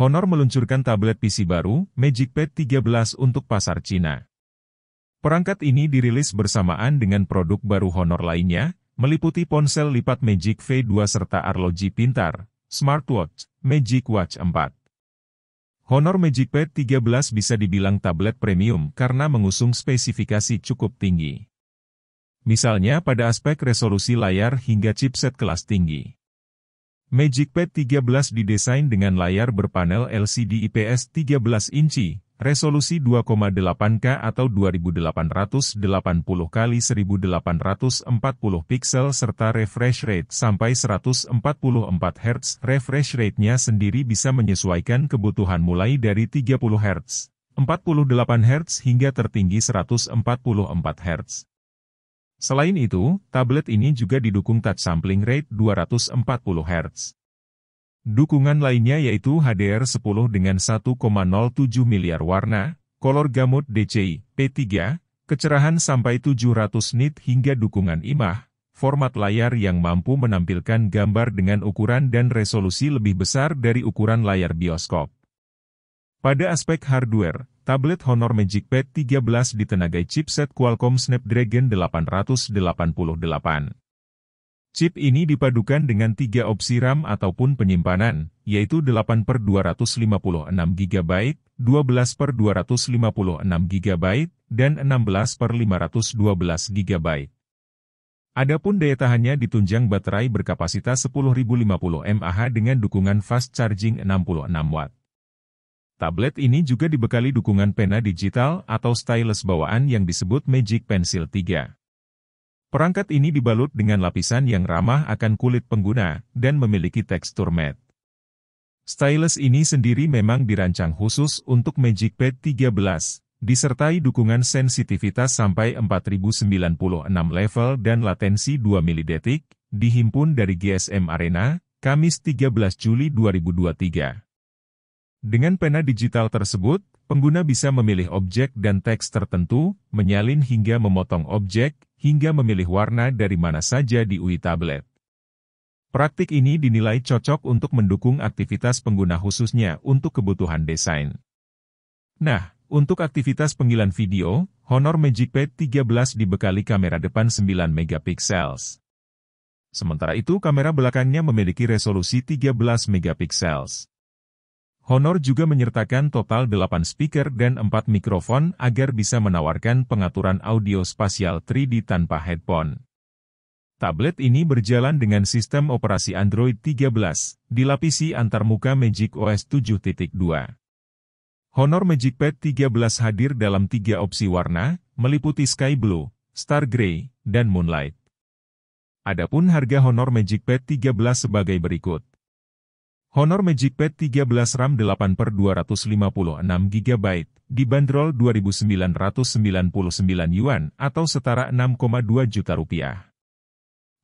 Honor meluncurkan tablet PC baru, Magic Pad 13 untuk pasar Cina. Perangkat ini dirilis bersamaan dengan produk baru Honor lainnya, meliputi ponsel lipat Magic V2 serta arloji pintar, smartwatch, Magic Watch 4. Honor Magic Pad 13 bisa dibilang tablet premium karena mengusung spesifikasi cukup tinggi. Misalnya pada aspek resolusi layar hingga chipset kelas tinggi. Magic Pad 13 didesain dengan layar berpanel LCD IPS 13 inci, resolusi 2,8K atau 2880 x 1840 piksel serta refresh rate sampai 144 Hz. Refresh rate-nya sendiri bisa menyesuaikan kebutuhan mulai dari 30 Hz, 48 Hz hingga tertinggi 144 Hz. Selain itu, tablet ini juga didukung touch sampling rate 240 Hz. Dukungan lainnya yaitu HDR10 dengan 1,07 miliar warna, color gamut DCI, P3, kecerahan sampai 700 nit hingga dukungan IMAH, format layar yang mampu menampilkan gambar dengan ukuran dan resolusi lebih besar dari ukuran layar bioskop. Pada aspek hardware, tablet Honor Magic Pad 13 ditenagai chipset Qualcomm Snapdragon 888. Chip ini dipadukan dengan tiga opsi RAM ataupun penyimpanan, yaitu 8 per 256 GB, 12 per 256 GB, dan 16 per 512 GB. Adapun daya tahannya ditunjang baterai berkapasitas 10.050 mAh dengan dukungan fast charging 66 Watt. Tablet ini juga dibekali dukungan pena digital atau stylus bawaan yang disebut Magic Pencil 3. Perangkat ini dibalut dengan lapisan yang ramah akan kulit pengguna dan memiliki tekstur matte. Stylus ini sendiri memang dirancang khusus untuk Magic Pad 13, disertai dukungan sensitivitas sampai 4096 level dan latensi 2 milidetik, dihimpun dari GSM Arena, Kamis 13 Juli 2023. Dengan pena digital tersebut, pengguna bisa memilih objek dan teks tertentu, menyalin hingga memotong objek, hingga memilih warna dari mana saja di UI tablet. Praktik ini dinilai cocok untuk mendukung aktivitas pengguna khususnya untuk kebutuhan desain. Nah, untuk aktivitas penggilan video, Honor Magic Pad 13 dibekali kamera depan 9 megapiksels. Sementara itu kamera belakangnya memiliki resolusi 13 megapiksels. Honor juga menyertakan total 8 speaker dan 4 mikrofon agar bisa menawarkan pengaturan audio spasial 3D tanpa headphone. Tablet ini berjalan dengan sistem operasi Android 13, dilapisi antarmuka Magic OS 7.2. Honor Magic Pad 13 hadir dalam tiga opsi warna, meliputi Sky Blue, Star Grey, dan Moonlight. Adapun harga Honor Magic Pad 13 sebagai berikut. Honor Magic Pad 13 RAM 8 per 256 GB, dibanderol 2.999 yuan atau setara 6,2 juta rupiah.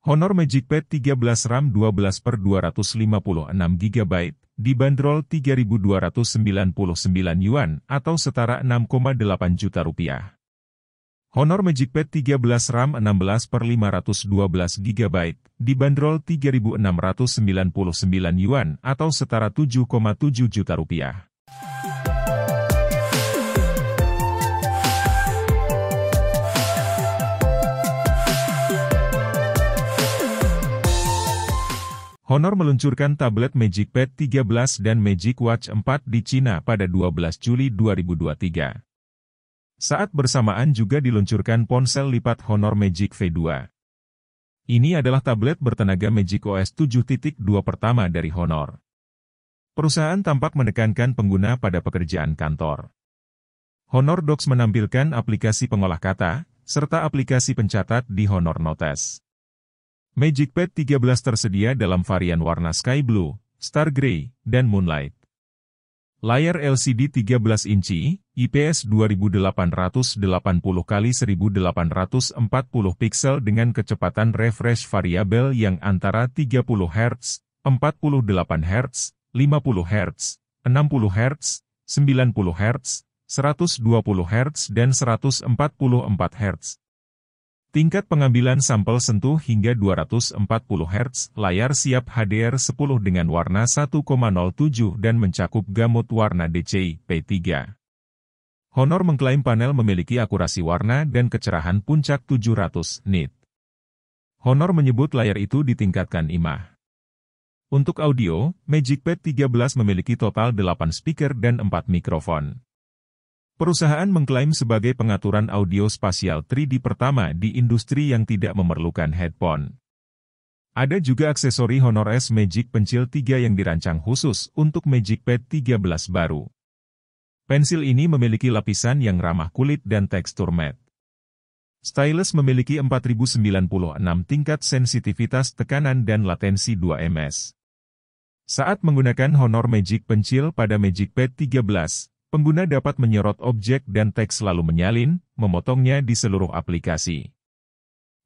Honor Magic Pad 13 RAM 12 per 256 GB, dibanderol 3.299 yuan atau setara 6,8 juta rupiah. Honor Magic Pad 13 RAM 16 per 512 GB, dibanderol 3.699 yuan atau setara 7,7 juta rupiah. Honor meluncurkan tablet Magic Pad 13 dan Magic Watch 4 di Cina pada 12 Juli 2023. Saat bersamaan juga diluncurkan ponsel lipat Honor Magic V2. Ini adalah tablet bertenaga Magic OS 7.2 pertama dari Honor. Perusahaan tampak menekankan pengguna pada pekerjaan kantor. Honor Docs menampilkan aplikasi pengolah kata, serta aplikasi pencatat di Honor Notes. Pad 13 tersedia dalam varian warna sky blue, star grey, dan moonlight. Layar LCD 13 inci, IPS 2880 kali 1840 piksel dengan kecepatan refresh variabel yang antara 30 Hz, 48 Hz, 50 Hz, 60 Hz, 90 Hz, 120 Hz dan 144 Hz. Tingkat pengambilan sampel sentuh hingga 240 Hz, layar siap HDR 10 dengan warna 1,07 dan mencakup gamut warna DCI P3. Honor mengklaim panel memiliki akurasi warna dan kecerahan puncak 700 nit. Honor menyebut layar itu ditingkatkan IMAH. Untuk audio, Magic Pad 13 memiliki total 8 speaker dan 4 mikrofon. Perusahaan mengklaim sebagai pengaturan audio spasial 3D pertama di industri yang tidak memerlukan headphone. Ada juga aksesori Honor S Magic Pencil 3 yang dirancang khusus untuk Magic Pad 13 baru. Pensil ini memiliki lapisan yang ramah kulit dan tekstur matte. Stylus memiliki 4096 tingkat sensitivitas tekanan dan latensi 2 ms. Saat menggunakan Honor Magic Pencil pada Magic Pad 13, pengguna dapat menyerot objek dan teks lalu menyalin, memotongnya di seluruh aplikasi.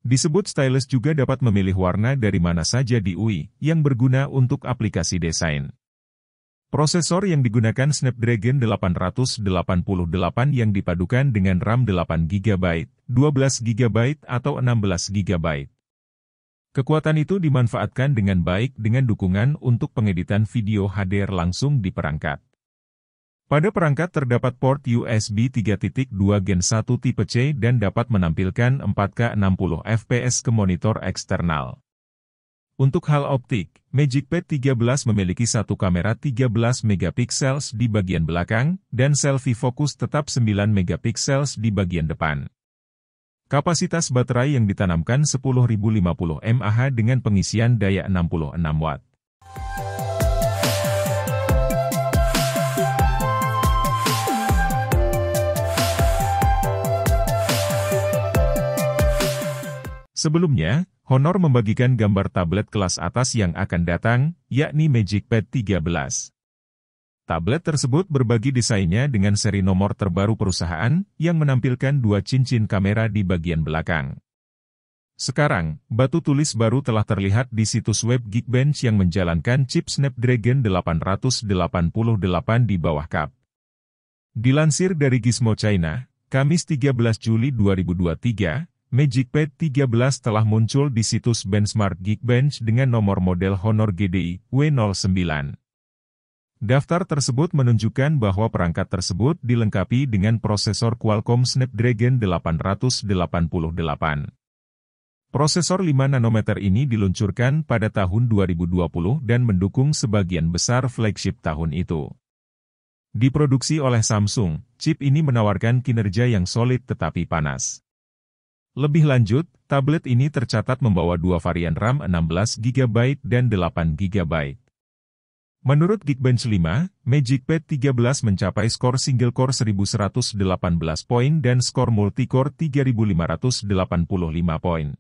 Disebut stylus juga dapat memilih warna dari mana saja di UI, yang berguna untuk aplikasi desain. Prosesor yang digunakan Snapdragon 888 yang dipadukan dengan RAM 8GB, 12GB atau 16GB. Kekuatan itu dimanfaatkan dengan baik dengan dukungan untuk pengeditan video HDR langsung di perangkat. Pada perangkat terdapat port USB 3.2 Gen 1 tipe C dan dapat menampilkan 4K 60 fps ke monitor eksternal. Untuk hal optik, Magic Pad 13 memiliki satu kamera 13 megapixels di bagian belakang, dan selfie fokus tetap 9 megapixels di bagian depan. Kapasitas baterai yang ditanamkan 10.050 mAh dengan pengisian daya 66 Watt. Sebelumnya, Honor membagikan gambar tablet kelas atas yang akan datang, yakni Magic Pad 13. Tablet tersebut berbagi desainnya dengan seri nomor terbaru perusahaan yang menampilkan dua cincin kamera di bagian belakang. Sekarang, batu tulis baru telah terlihat di situs web Geekbench yang menjalankan chip Snapdragon 888 di bawah kap. Dilansir dari Gizmo China, Kamis 13 Juli 2023, Magic Pad 13 telah muncul di situs benchmark Geekbench dengan nomor model Honor GDI W09. Daftar tersebut menunjukkan bahwa perangkat tersebut dilengkapi dengan prosesor Qualcomm Snapdragon 888. Prosesor 5 nanometer ini diluncurkan pada tahun 2020 dan mendukung sebagian besar flagship tahun itu. Diproduksi oleh Samsung, chip ini menawarkan kinerja yang solid tetapi panas. Lebih lanjut, tablet ini tercatat membawa dua varian RAM 16GB dan 8GB. Menurut Geekbench 5, Magic Pad 13 mencapai skor single core 1118 poin dan skor multi core 3585 poin.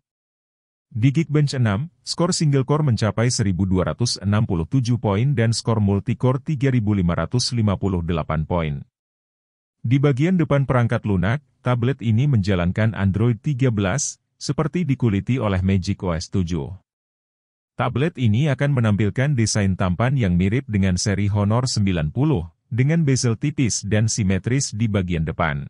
Di Geekbench 6, skor single core mencapai 1267 poin dan skor multi core 3558 poin. Di bagian depan perangkat lunak, tablet ini menjalankan Android 13, seperti dikuliti oleh Magic OS 7. Tablet ini akan menampilkan desain tampan yang mirip dengan seri Honor 90, dengan bezel tipis dan simetris di bagian depan.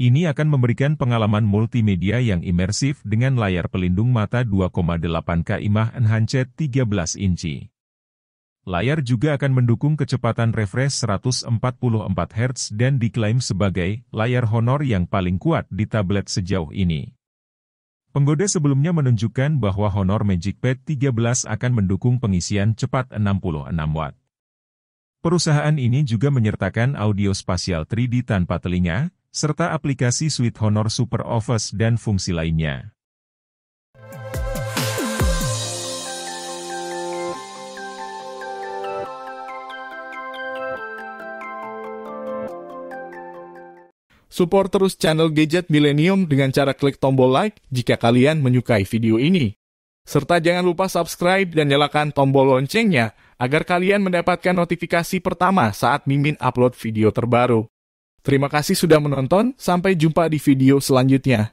Ini akan memberikan pengalaman multimedia yang imersif dengan layar pelindung mata 2,8K IMAH Enhanced 13 inci. Layar juga akan mendukung kecepatan refresh 144 Hz dan diklaim sebagai layar honor yang paling kuat di tablet sejauh ini. Penggoda sebelumnya menunjukkan bahwa Honor Magic Pad 13 akan mendukung pengisian cepat 66 watt. Perusahaan ini juga menyertakan audio spasial 3D tanpa telinga, serta aplikasi Suite Honor Super Office dan fungsi lainnya. Support terus channel Gadget Millennium dengan cara klik tombol like jika kalian menyukai video ini. Serta jangan lupa subscribe dan nyalakan tombol loncengnya agar kalian mendapatkan notifikasi pertama saat Mimin upload video terbaru. Terima kasih sudah menonton, sampai jumpa di video selanjutnya.